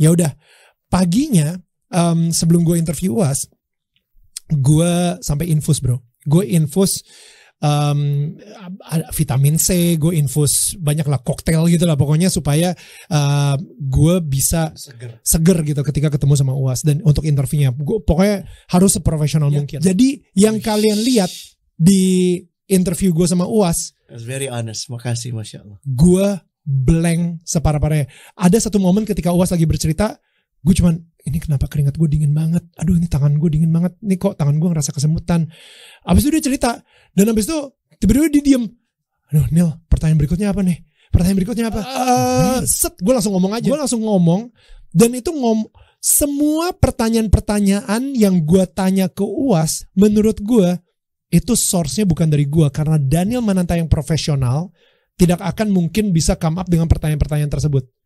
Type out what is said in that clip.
ya udah paginya um, sebelum gue interview uas gue sampai infus bro gue infus um, vitamin C gue infus banyak lah koktail gitu lah pokoknya supaya uh, eh, gue bisa seger. seger gitu ketika ketemu sama uas dan untuk interviewnya gue pokoknya harus seprofesional ya. mungkin jadi yang Uish. kalian lihat di interview gue sama uas That's very honest makasih masya Allah gue blank separah-parahnya. Ada satu momen ketika Uas lagi bercerita, gue cuman ini kenapa keringat gue dingin banget aduh ini tangan gue dingin banget ini kok tangan gue ngerasa kesemutan abis itu dia cerita dan abis itu tiba-tiba dia diem aduh Neil, pertanyaan berikutnya apa nih pertanyaan berikutnya apa uh, set gue langsung ngomong aja gue langsung ngomong dan itu ngom semua pertanyaan-pertanyaan yang gue tanya ke uas menurut gue itu source-nya bukan dari gue karena Daniel Mananta yang profesional tidak akan mungkin bisa come up dengan pertanyaan-pertanyaan tersebut.